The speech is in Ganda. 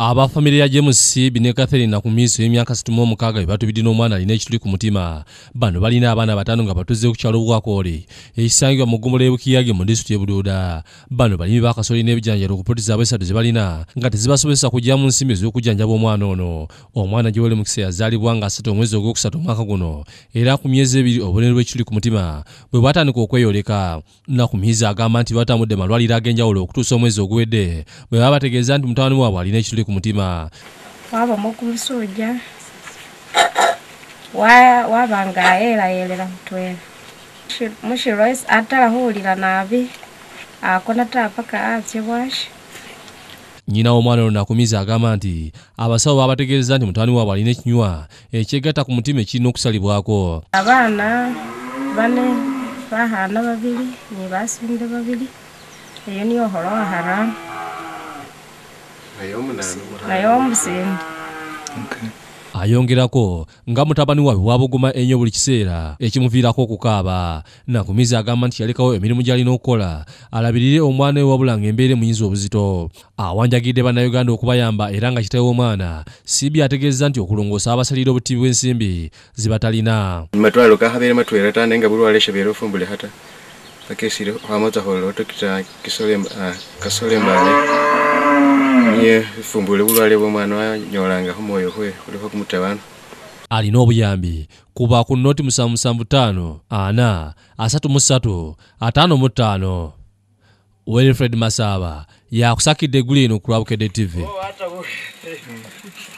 aba famiry ya james bine catherine akumiso emyaka 6 batubidde n'omwana alina ekituli ku mutima bano balina abaana batano nga batuzze ku kyalo bwakoole ekisangibwa mu ggombolo y'ebukiyage mu disitulikti y'ebuduuda bano balimi bakasoli n'ebijanjalo okupoti zaabwe esatu ze balina nga tezibasobozesa kujja mu nsimbi ez'okujjanjaba omwana ono omwana gye mu kiseera yazaalibwa nga 3 omwezi ogwokusatu omwaka guno era ku myezi ebiri obubonero bw'ekituli ku mutima bwe bwatandika okweyoleka naku miizi agamba nti batambudde malwaliro ag'enjawulo okutuusa omwezi oguwedde bwe baba bategeeza nti mutabani waabwe alina ekituli ku mutima waba mukunsuja waba nga ayelayelera mutwera mushirwaisi atalahuulira nabi akonata paka atye bwasha nyina womwana ono nakumiza agamba nti abasawo babategeeza nti mutani waabwe alina ekinywa ekyegatta ku mutima ekirina okusalibwako abaana bane bahaana babiri nibasinde babiri eyo niyo ohora waharamu naye omusinde ayongerako nga mutabani waabwe wabuguma ennyo buli kiseera ekimuviirako okukaaba nakumiza agamba nti yalekawo emirimu gy'alina okukola alabirire omwana we wabula ng'embeera emuyinza obuzito awanjagidde bannayuganda okubayamba era nga kitawe omwana sibi ategeeza nti okulongoosa abasalire obutibi bw'ensimbi zibatalina ah, kasolembale nye fumbule bulwale bwomwana wanyolangako mwoyo kwe kuliko kumutabana alina obuyambi kuba ku nnoti musanvu musanvu ttaano ana asatu mu ssatu ataano mu ttaano wilfred masaba yakusakidde eggulu eno ku lwabukedde tv oh,